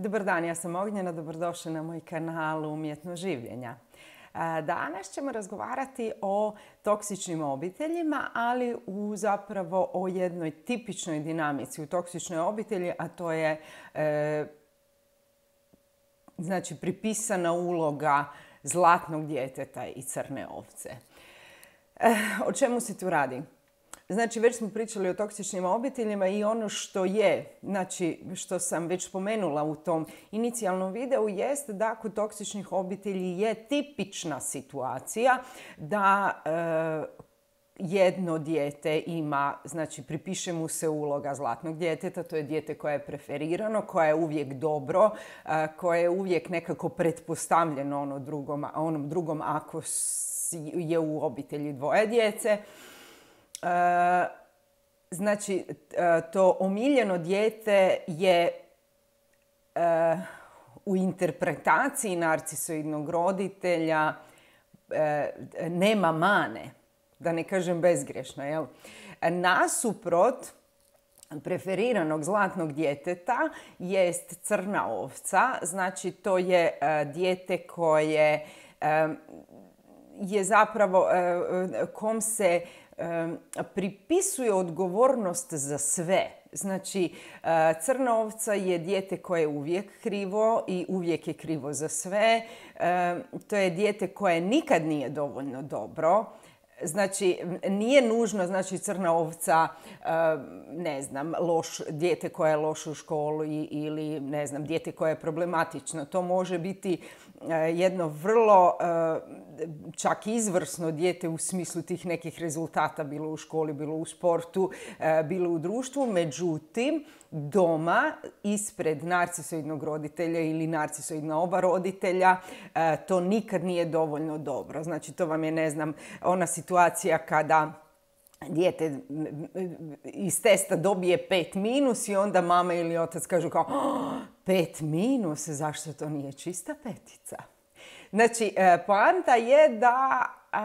Dobar dan, ja sam Ognjena, dobrodošli na moj kanal Umjetno življenja. E, danas ćemo razgovarati o toksičnim obiteljima, ali u zapravo o jednoj tipičnoj dinamici u toksičnoj obitelji, a to je e, znači pripisana uloga zlatnog djeteta i crne ovce. E, o čemu se tu radi? Znači, već smo pričali o toksičnim obiteljima i ono što je, znači, što sam već spomenula u tom inicijalnom videu, jest da kod toksičnih obitelji je tipična situacija da eh, jedno dijete ima, znači pripiše mu se uloga zlatnog djeteta, to je dijete koje je preferirano, koje je uvijek dobro, eh, koje je uvijek nekako pretpostavljeno ono drugom, onom drugom ako je u obitelji dvoje djece. E, znači e, to omiljeno dijete je e, u interpretaciji narcisoidnog roditelja nema mane, da ne kažem bezgrešno. Jel? Nasuprot preferiranog zlatnog djeteta jest crna ovca, znači to je dijete koje je zapravo kom se pripisuje odgovornost za sve. Znači, e, crna ovca je dijete koje je uvijek krivo i uvijek je krivo za sve. To je dijete koje nikad nije dovoljno dobro. Znači, nije nužno, znači, crna ovca, ne znam, loš, dijete koje je loš u školu ili, ne znam, dijete koje je problematično. To može biti E, jedno vrlo e, čak izvrsno dijete u smislu tih nekih rezultata, bilo u školi, bilo u sportu, e, bilo u društvu. Međutim, doma ispred narcisoidnog roditelja ili narcisoidna oba roditelja to nikad nije dovoljno dobro. Znači, to vam je, ne znam, ona situacija kada dijete iz testa dobije pet minus i onda mama ili otac kažu kao oh, pet minus, zašto to nije čista petica? Znači, e, poanta je da e,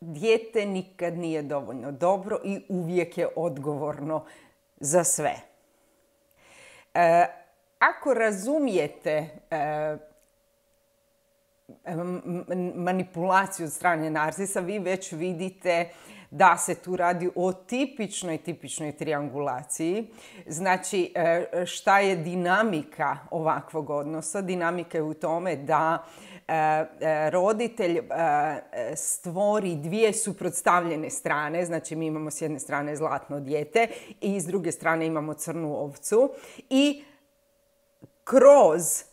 dijete nikad nije dovoljno dobro i uvijek je odgovorno za sve. E, ako razumijete manipulaciju od strane narcisa, vi već vidite da se tu radi o tipičnoj, tipičnoj triangulaciji. Znači, e, šta je dinamika ovakvog odnosa? Dinamika je u tome da e, e, roditelj stvori dvije suprotstavljene strane. Znači, mi imamo s jedne strane zlatno dijete i s druge strane imamo crnu ovcu. I kroz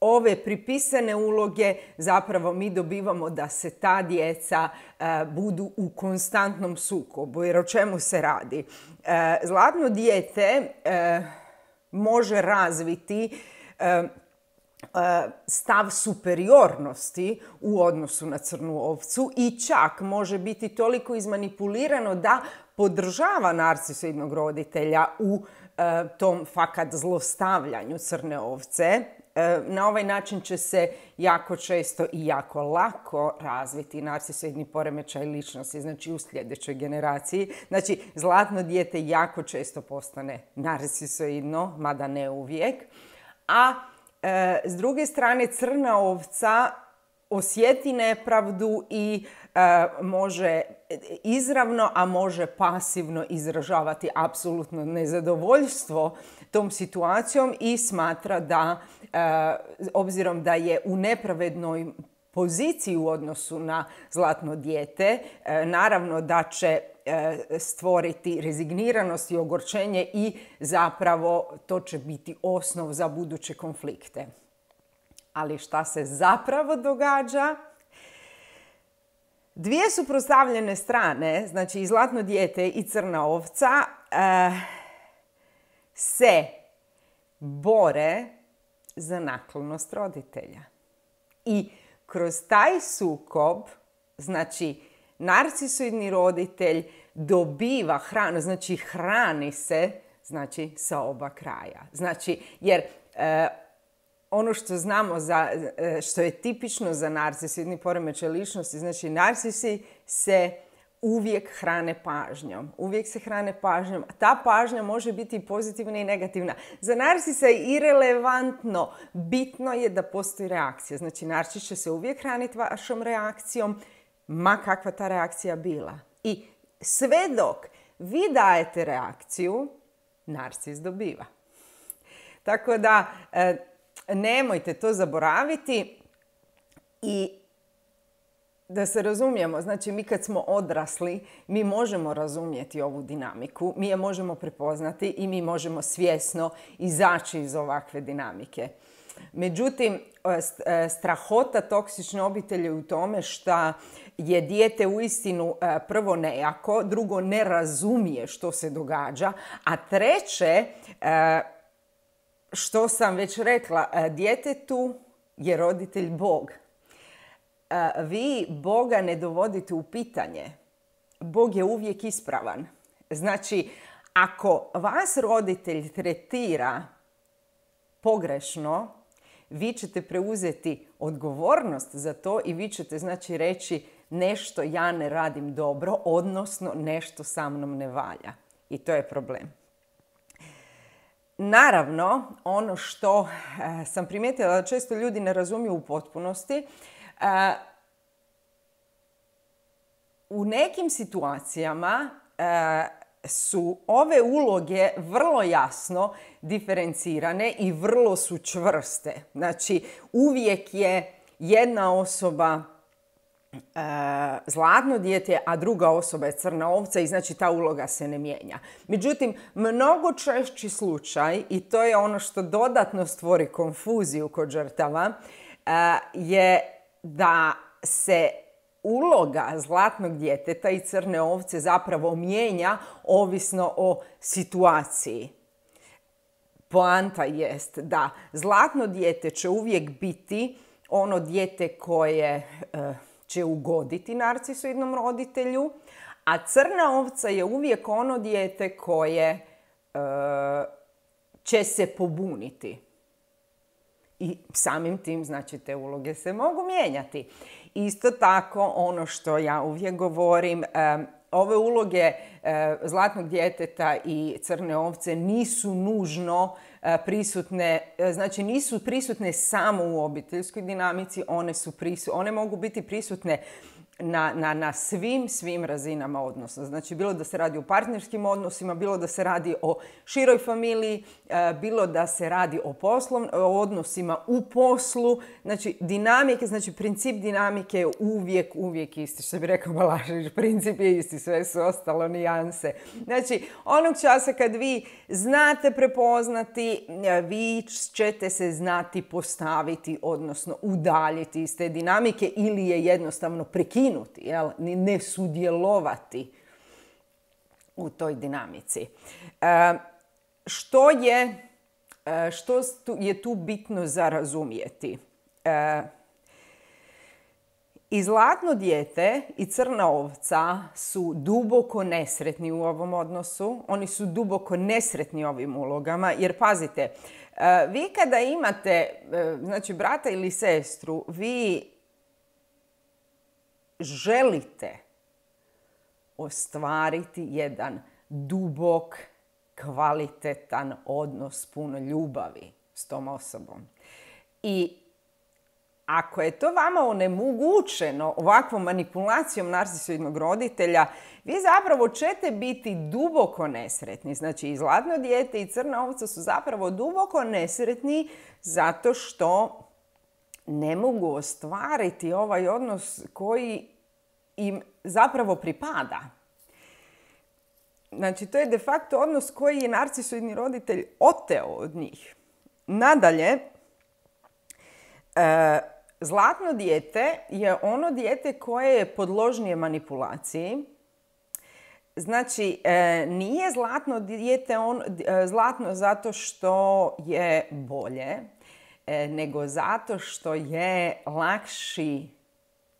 ove pripisane uloge zapravo mi dobivamo da se ta djeca e, budu u konstantnom sukobu. Jer o čemu se radi? zlatno e, dijete e, može razviti stav superiornosti u odnosu na crnu ovcu i čak može biti toliko izmanipulirano da podržava narcisoidnog roditelja u tom fakat zlostavljanju crne ovce E, na ovaj način će se jako često i jako lako razviti narcisoidni poremećaj ličnosti, znači u sljedećoj generaciji. Znači, zlatno dijete jako često postane narcisoidno, mada ne uvijek. A e, s druge strane, crna ovca osjeti nepravdu i e, može izravno, a može pasivno izražavati apsolutno nezadovoljstvo tom situacijom i smatra da, eh, obzirom da je u nepravednoj poziciji u odnosu na zlatno dijete, eh, naravno da će eh, stvoriti rezigniranost i ogorčenje i zapravo to će biti osnov za buduće konflikte. Ali šta se zapravo događa? Dvije su prostavljene strane, znači i zlatno dijete i crna ovca, se bore za naklonost roditelja. I kroz taj sukob, znači narcisoidni roditelj dobiva hranu, znači hrani se znači sa oba kraja. Znači, jer e, ono što znamo za, e, što je tipično za narcisoidni poremećaj ličnosti, znači narcisi se uvijek hrane pažnjom. Uvijek se hrane pažnjom. Ta pažnja može biti i pozitivna i negativna. Za narcisa je irelevantno. Bitno je da postoji reakcija. Znači, narcis će se uvijek hraniti vašom reakcijom, ma kakva ta reakcija bila. I sve dok vi dajete reakciju, narcis dobiva. Tako da, e, nemojte to zaboraviti i da se razumijemo, znači mi kad smo odrasli, mi možemo razumjeti ovu dinamiku, mi je možemo prepoznati i mi možemo svjesno izaći iz ovakve dinamike. Međutim, e, e, strahota toksične obitelje u tome što je dijete u istinu e, prvo nejako, drugo ne razumije što se događa, a treće, što sam već rekla, djetetu je roditelj Bog vi Boga ne dovodite u pitanje. Bog je uvijek ispravan. Znači, ako vas roditelj tretira pogrešno, vi ćete preuzeti odgovornost za to i vi ćete znači reći nešto ja ne radim dobro, odnosno nešto sa mnom ne valja. I to je problem. Naravno, ono što e, sam primijetila da često ljudi ne razumiju u potpunosti, u nekim situacijama e, su ove uloge vrlo jasno diferencirane i vrlo su čvrste. Znači, uvijek je jedna osoba e, zlatno dijete, a druga osoba je crna ovca i znači ta uloga se ne mijenja. Međutim, mnogo češći slučaj, i to je ono što dodatno stvori konfuziju kod žrtava, e, je da se uloga zlatnog djeteta i crne ovce zapravo mijenja ovisno o situaciji. Poanta jest da zlatno dijete će uvijek biti ono dijete koje eh, će ugoditi narcisoidnom roditelju, a crna ovca je uvijek ono dijete koje eh, će se pobuniti i samim tim znači te uloge se mogu mijenjati. Isto tako ono što ja uvijek govorim, ove uloge zlatnog djeteta i crne ovce nisu nužno e, prisutne, e, znači nisu prisutne samo u obiteljskoj dinamici, one, su one mogu biti prisutne na, na, na svim, svim razinama odnosa. Znači, bilo da se radi o partnerskim odnosima, bilo da se radi o široj familiji, e, bilo da se radi o, poslov, odnosima u poslu. Znači, dinamike, znači princip dinamike je uvijek, uvijek isti. Što bi rekao Balašević, princip je isti, sve su ostalo nijanse. Znači, onog časa kad vi znate prepoznati, e, vi ćete se znati postaviti, odnosno udaljiti iz te dinamike ili je jednostavno prekinuti ni ne sudjelovati u toj dinamici. E, što je, e, što je tu bitno za razumijeti? E, I zlatno dijete i crna ovca su duboko nesretni u ovom odnosu. Oni su duboko nesretni ovim ulogama. Jer pazite, e, vi kada imate znači, brata ili sestru, vi želite ostvariti jedan dubok, kvalitetan odnos puno ljubavi s tom osobom. I ako je to vama onemogućeno ovakvom manipulacijom narcisoidnog roditelja, vi zapravo ćete biti duboko nesretni. Znači i zlatno dijete i crna ovca su zapravo duboko nesretni zato što ne mogu ostvariti ovaj odnos koji im zapravo pripada. Znači, to je de facto odnos koji je narcisoidni roditelj oteo od njih. Nadalje, e, zlatno dijete je ono dijete koje je podložnije manipulaciji. Znači, e, nije zlatno dijete e, zlatno zato što je bolje, nego zato što je lakši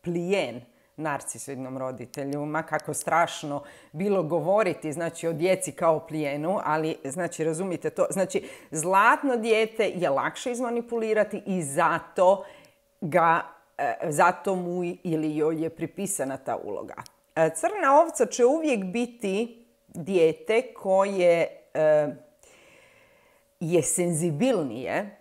plijen narcisoidnom roditelju, ma kako strašno bilo govoriti znači, o djeci kao plijenu, ali znači, razumite to, znači zlatno dijete je lakše izmanipulirati i zato ga e, zato mu ili joj je pripisana ta uloga. E, crna ovca će uvijek biti dijete koje e, je senzibilnije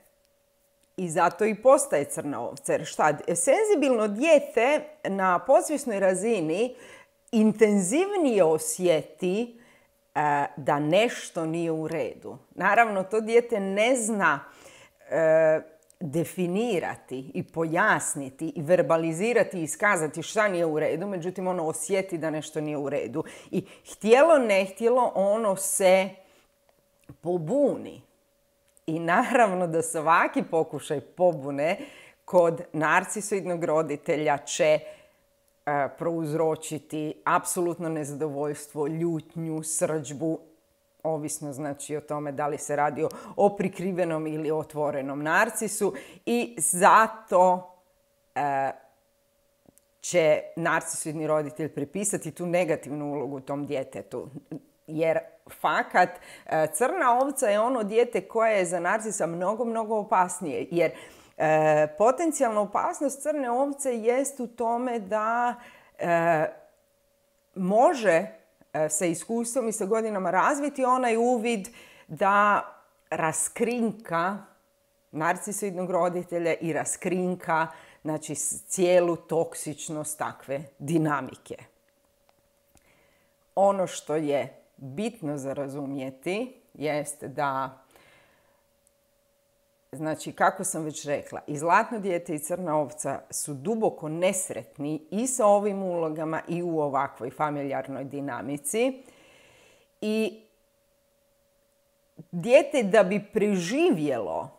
i zato i postaje crna ovca. Jer šta, senzibilno dijete na podsvjesnoj razini intenzivnije osjeti e, da nešto nije u redu. Naravno, to dijete ne zna e, definirati i pojasniti i verbalizirati i iskazati šta nije u redu, međutim ono osjeti da nešto nije u redu. I htjelo ne htjelo ono se pobuni. I naravno da svaki pokušaj pobune kod narcisoidnog roditelja će e, prouzročiti apsolutno nezadovoljstvo, ljutnju, srđbu, ovisno znači o tome da li se radi o prikrivenom ili otvorenom narcisu i zato e, će narcisoidni roditelj pripisati tu negativnu ulogu tom djetetu jer fakat e, crna ovca je ono dijete koje je za narcisa mnogo, mnogo opasnije. Jer e, potencijalna opasnost crne ovce jest u tome da e, može sa iskustvom i sa godinama razviti onaj uvid da raskrinka narcisoidnog roditelja i raskrinka znači, cijelu toksičnost takve dinamike. Ono što je bitno za razumjeti jest da Znači, kako sam već rekla, i zlatno dijete i crna ovca su duboko nesretni i sa ovim ulogama i u ovakvoj familijarnoj dinamici. I dijete da bi preživjelo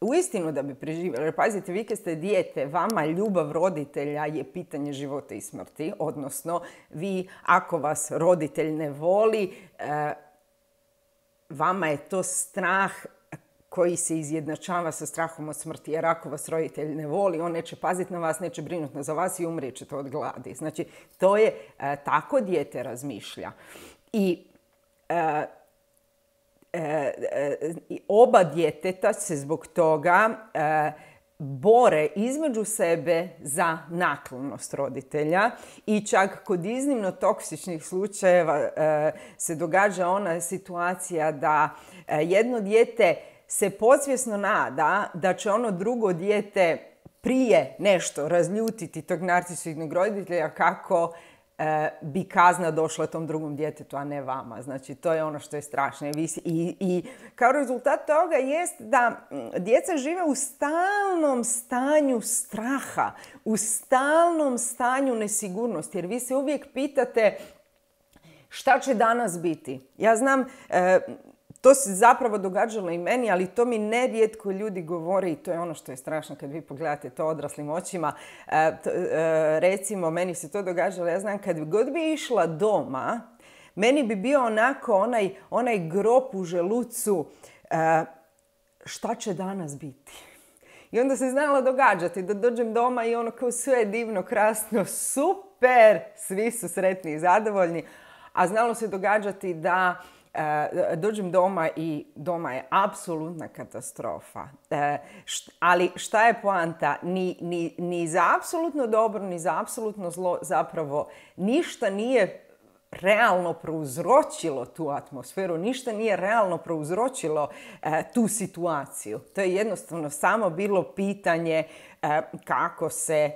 uistinu da bi preživjeli. pazite, vi kad ste dijete, vama ljubav roditelja je pitanje života i smrti. Odnosno, vi ako vas roditelj ne voli, eh, vama je to strah koji se izjednačava sa strahom od smrti. Jer ako vas roditelj ne voli, on neće paziti na vas, neće brinuti za vas i umrijet ćete od gladi. Znači, to je, eh, tako dijete razmišlja. I eh, oba djeteta se zbog toga e, bore između sebe za naklonost roditelja i čak kod iznimno toksičnih slučajeva e, se događa ona situacija da e, jedno dijete se podsvjesno nada da će ono drugo dijete prije nešto razljutiti tog narcisoidnog roditelja kako E, bi kazna došla tom drugom djetetu, a ne vama. Znači, to je ono što je strašno. I, i kao rezultat toga jest da djeca žive u stalnom stanju straha, u stalnom stanju nesigurnosti. Jer vi se uvijek pitate šta će danas biti. Ja znam, e, to se zapravo događalo i meni, ali to mi nerijetko ljudi govore i to je ono što je strašno kad vi pogledate to odraslim očima. E, e, recimo, meni se to događalo, ja znam, kad god bi išla doma, meni bi bio onako onaj, onaj grob u želucu e, šta će danas biti. I onda se znala događati da dođem doma i ono kao sve je divno, krasno, super, svi su sretni i zadovoljni. A znalo se događati da Eh, dođem doma i doma je apsolutna katastrofa. Eh, ali šta je poanta? Ni, za apsolutno dobro, ni za apsolutno zlo zapravo ništa nije realno prouzročilo tu atmosferu, ništa nije realno prouzročilo eh, tu situaciju. To je jednostavno samo bilo pitanje kako se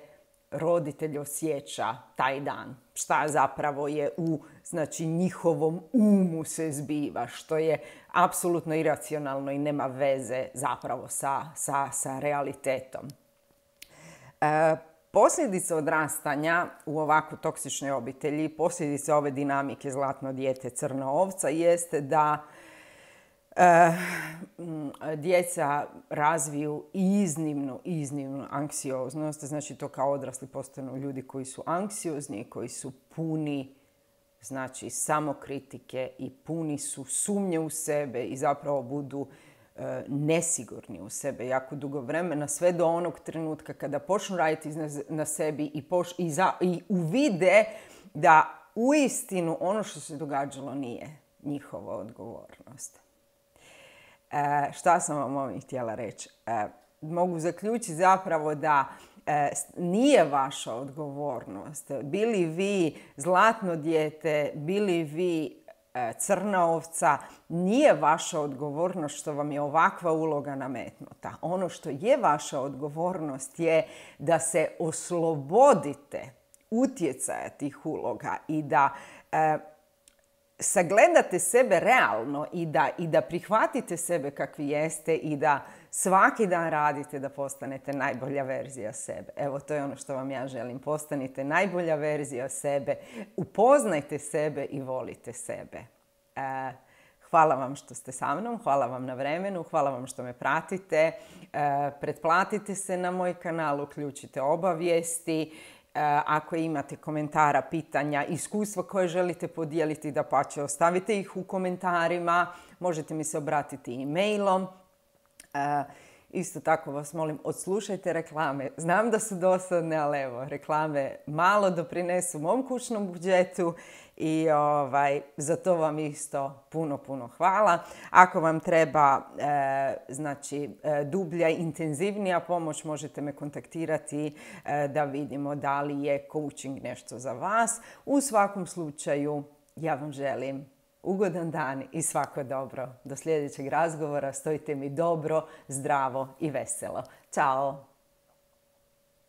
roditelj osjeća taj dan. Šta zapravo je u znači, njihovom umu se zbiva, što je apsolutno iracionalno i nema veze zapravo sa, sa, sa realitetom. E, posljedice odrastanja u ovako toksičnoj obitelji, posljedice ove dinamike zlatno dijete crna ovca, jeste da Eh, djeca razviju iznimnu, iznimnu anksioznost. Znači to kao odrasli postanu ljudi koji su anksiozni, koji su puni znači samokritike i puni su sumnje u sebe i zapravo budu eh, nesigurni u sebe jako dugo vremena, sve do onog trenutka kada počnu raditi na sebi i, i, za, i uvide da uistinu ono što se događalo nije njihova odgovornost. E, šta sam vam ovim htjela reći? E, mogu zaključiti zapravo da e, nije vaša odgovornost. Bili vi zlatno dijete, bili vi crna ovca, nije vaša odgovornost što vam je ovakva uloga nametnuta. Ono što je vaša odgovornost je da se oslobodite utjecaja tih uloga i da sagledate sebe realno i da, i da prihvatite sebe kakvi jeste i da svaki dan radite da postanete najbolja verzija sebe. Evo, to je ono što vam ja želim. Postanite najbolja verzija sebe, upoznajte sebe i volite sebe. E, Hvala vam što ste sa mnom, hvala vam na vremenu, hvala vam što me pratite. E, pretplatite se na moj kanal, uključite obavijesti E, ako imate komentara, pitanja, iskustva koje želite podijeliti, da pače, ostavite ih u komentarima. Možete mi se obratiti e-mailom. E, Isto tako vas molim, odslušajte reklame. Znam da su dosadne, ali evo, reklame malo doprinesu mom kućnom budžetu i ovaj, za to vam isto puno, puno hvala. Ako vam treba e, znači, e, dublja, intenzivnija pomoć, možete me kontaktirati e, da vidimo da li je coaching nešto za vas. U svakom slučaju, ja vam želim Ugodan dan i svako dobro. Do sljedećeg razgovora stojite mi dobro, zdravo i veselo. Ćao!